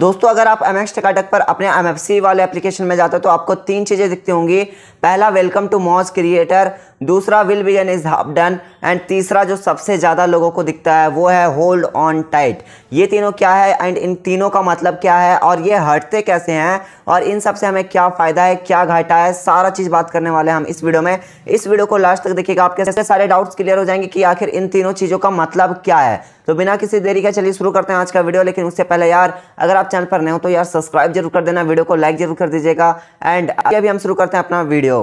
दोस्तों अगर आप एम एक्स टिकाटक पर अपने एम वाले एप्लीकेशन में जाते हो तो आपको तीन चीज़ें दिखती होंगी पहला वेलकम टू मॉज क्रिएटर दूसरा well begun is done and तीसरा जो सबसे ज़्यादा लोगों को दिखता है वो है होल्ड ऑन टाइट ये तीनों क्या है एंड इन तीनों का मतलब क्या है और ये हटते कैसे हैं और इन सबसे हमें क्या फ़ायदा है क्या घाटा है सारा चीज़ बात करने वाले हम इस वीडियो में इस वीडियो को लास्ट तक देखिएगा आपके सारे डाउट्स क्लियर हो जाएंगे कि आखिर इन तीनों चीज़ों का मतलब क्या है तो बिना किसी देरी के चलिए शुरू करते हैं आज का वीडियो लेकिन उससे पहले यार अगर आप चैनल पर नए हो तो यार सब्सक्राइब जरूर कर देना वीडियो को लाइक जरूर कर दीजिएगा एंड अभी हम शुरू करते हैं अपना वीडियो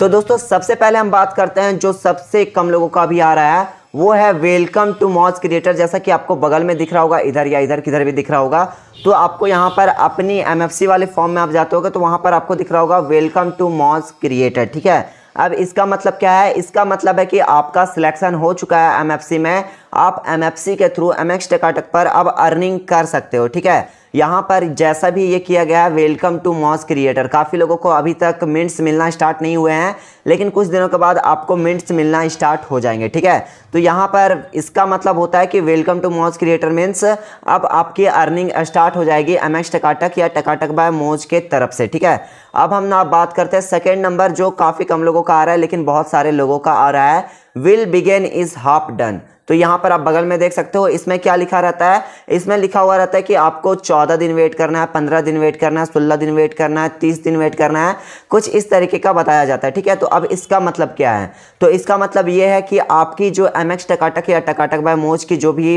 तो दोस्तों सबसे पहले हम बात करते हैं जो सबसे कम लोगों का भी आ रहा है वो है वेलकम टू मॉज क्रिएटर जैसा कि आपको बगल में दिख रहा होगा इधर या इधर किधर भी दिख रहा होगा तो आपको यहाँ पर अपनी एमएफसी वाले फॉर्म में आप जाते होगे तो वहाँ पर आपको दिख रहा होगा वेलकम टू मॉज क्रिएटर ठीक है अब इसका मतलब क्या है इसका मतलब है कि आपका सिलेक्शन हो चुका है एमएफसी में आप एमएफसी के थ्रू एम एक्स टेकाटक पर अब अर्निंग कर सकते हो ठीक है यहाँ पर जैसा भी ये किया गया है वेलकम टू मॉस क्रिएटर काफ़ी लोगों को अभी तक मिनट्स मिलना स्टार्ट नहीं हुए हैं लेकिन कुछ दिनों के बाद आपको मिनट्स मिलना स्टार्ट हो जाएंगे ठीक है तो यहाँ पर इसका मतलब होता है कि welcome to Moj creator means अब आपकी अर्निंग स्टार्ट हो जाएगी एम एक्स टकाटक या टकाटक बाय मोज के तरफ से ठीक है अब हम ना बात करते हैं सेकेंड नंबर जो काफ़ी कम लोगों का आ रहा है लेकिन बहुत सारे लोगों का आ रहा है well begun is half done तो यहाँ पर आप बगल में देख सकते हो इसमें क्या लिखा रहता है इसमें लिखा हुआ रहता है कि आपको चौदह दिन वेट करना है पंद्रह दिन वेट करना है सोलह दिन वेट करना है तीस दिन वेट करना है कुछ इस तरीके का बताया जाता है ठीक है तो अब इसका मतलब क्या है तो इसका मतलब ये है कि आपकी जो एम एक्स टकाटक या टकाटक बाय मोज की जो भी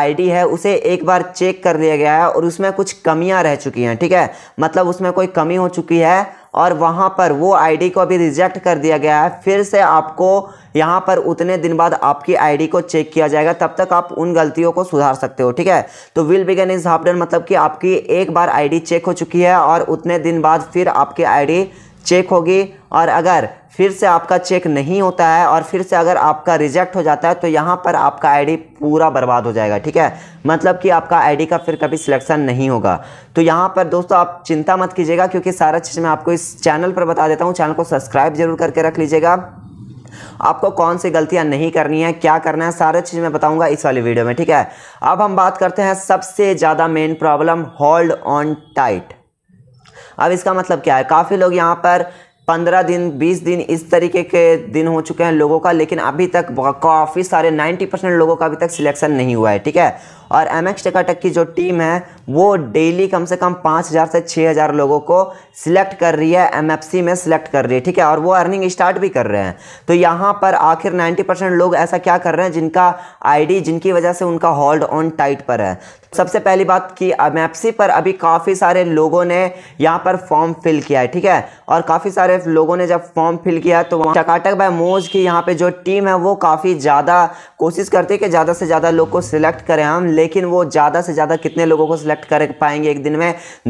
आई है उसे एक बार चेक कर लिया गया है और उसमें कुछ कमियाँ रह चुकी हैं ठीक है मतलब उसमें कोई कमी हो चुकी है और वहाँ पर वो आईडी को अभी रिजेक्ट कर दिया गया है फिर से आपको यहाँ पर उतने दिन बाद आपकी आईडी को चेक किया जाएगा तब तक आप उन गलतियों को सुधार सकते हो ठीक है तो well begun is half done मतलब कि आपकी एक बार आईडी चेक हो चुकी है और उतने दिन बाद फिर आपकी आईडी चेक होगी और अगर फिर से आपका चेक नहीं होता है और फिर से अगर आपका रिजेक्ट हो जाता है तो यहाँ पर आपका आईडी पूरा बर्बाद हो जाएगा ठीक है मतलब कि आपका आईडी का फिर कभी सिलेक्शन नहीं होगा तो यहाँ पर दोस्तों आप चिंता मत कीजिएगा क्योंकि सारा चीज़ मैं आपको इस चैनल पर बता देता हूँ चैनल को सब्सक्राइब जरूर करके रख लीजिएगा आपको कौन सी गलतियां नहीं करनी है क्या करना है सारा चीज़ मैं बताऊंगा इस वाली वीडियो में ठीक है अब हम बात करते हैं सबसे ज़्यादा main problem hold on tight अब इसका मतलब क्या है काफ़ी लोग यहाँ पर पंद्रह दिन बीस दिन इस तरीके के दिन हो चुके हैं लोगों का लेकिन अभी तक काफ़ी सारे नाइन्टी परसेंट लोगों का अभी तक सिलेक्शन नहीं हुआ है ठीक है और एम एक्स टकाटक की जो टीम है वो डेली कम से कम पाँच हज़ार से छः हज़ार लोगों को सिलेक्ट कर रही है सी में सिलेक्ट कर रही है ठीक है और वो अर्निंग स्टार्ट भी कर रहे हैं तो यहाँ पर आखिर 90 परसेंट लोग ऐसा क्या कर रहे हैं जिनका आईडी जिनकी वजह से उनका होल्ड ऑन टाइट पर है सबसे पहली बात कि सी पर अभी काफ़ी सारे लोगों ने यहाँ पर फॉर्म फिल किया है ठीक है और काफ़ी सारे लोगों ने जब फॉर्म फिल किया तो वहाँ टकाटक बाय मोज की यहाँ पे जो टीम है वो काफ़ी ज़्यादा कोशिश करती है कि ज़्यादा से ज़्यादा लोग को सिलेक्ट करें हम लेकिन वो ज़्यादा से ज़्यादा कितने लोगों को सिलेक्ट कर पाएंगे एक दिन में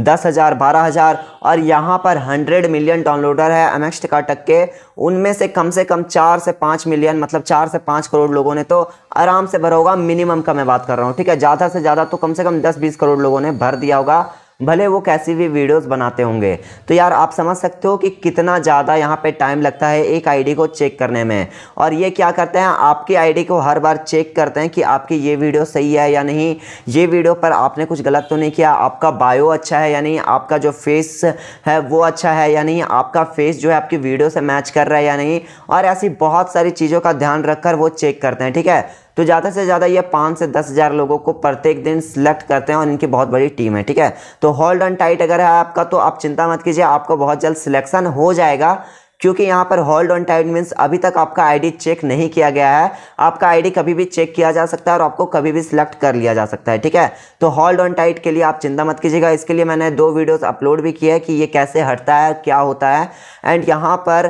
दस हज़ार बारह हज़ार और यहाँ पर हंड्रेड मिलियन डाउनलोडर है एम एक्स टिकाटक के उनमें से कम से कम चार से पाँच मिलियन मतलब चार से पाँच करोड़ लोगों ने तो आराम से भरा होगा मिनिमम का मैं बात कर रहा हूँ ठीक है ज़्यादा से ज़्यादा तो कम से कम दस बीस करोड़ लोगों ने भर दिया होगा भले वो कैसी भी वीडियोस बनाते होंगे तो यार आप समझ सकते हो कि कितना ज़्यादा यहाँ पे टाइम लगता है एक आईडी को चेक करने में और ये क्या करते हैं आपकी आईडी को हर बार चेक करते हैं कि आपकी ये वीडियो सही है या नहीं ये वीडियो पर आपने कुछ गलत तो नहीं किया आपका बायो अच्छा है या नहीं आपका जो फेस है वो अच्छा है या नहीं आपका फेस जो है आपकी वीडियो से मैच कर रहा है या नहीं और ऐसी बहुत सारी चीज़ों का ध्यान रखकर वो चेक करते हैं ठीक है तो ज़्यादा से ज़्यादा ये पाँच से दस हज़ार लोगों को प्रत्येक दिन सिलेक्ट करते हैं और इनकी बहुत बड़ी टीम है ठीक है तो होल्ड ऑन टाइट अगर है आपका तो आप चिंता मत कीजिए आपको बहुत जल्द सिलेक्शन हो जाएगा क्योंकि यहाँ पर होल्ड ऑन टाइट मीन्स अभी तक आपका आईडी चेक नहीं किया गया है आपका आईडी कभी भी चेक किया जा सकता है और आपको कभी भी सिलेक्ट कर लिया जा सकता है ठीक है तो होल्ड ऑन टाइट के लिए आप चिंता मत कीजिएगा इसके लिए मैंने दो वीडियोस अपलोड भी किए हैं कि ये कैसे हटता है क्या होता है एंड यहाँ पर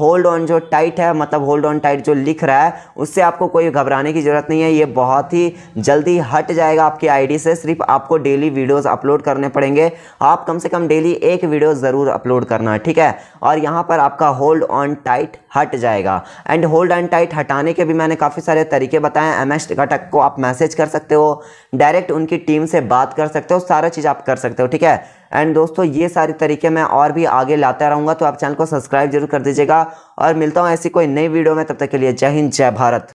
होल्ड ऑन जो टाइट है मतलब होल्ड ऑन टाइट जो लिख रहा है उससे आपको कोई घबराने की ज़रूरत नहीं है ये बहुत ही जल्दी हट जाएगा आपकी आईडी से सिर्फ आपको डेली वीडियोस अपलोड करने पड़ेंगे आप कम से कम डेली एक वीडियो ज़रूर अपलोड करना है ठीक है और यहाँ पर आपका होल्ड ऑन टाइट हट जाएगा एंड होल्ड ऑन टाइट हटाने के भी मैंने काफ़ी सारे तरीके बताए एम एस घटक को आप मैसेज कर सकते हो डायरेक्ट उनकी टीम से बात कर सकते हो सारा चीज़ आप कर सकते हो ठीक है एंड दोस्तों ये सारे तरीके मैं और भी आगे लाता रहूँगा तो आप चैनल को सब्सक्राइब जरूर कर दीजिएगा और मिलता हूँ ऐसी कोई नई वीडियो में तब तक के लिए जय हिंद जय भारत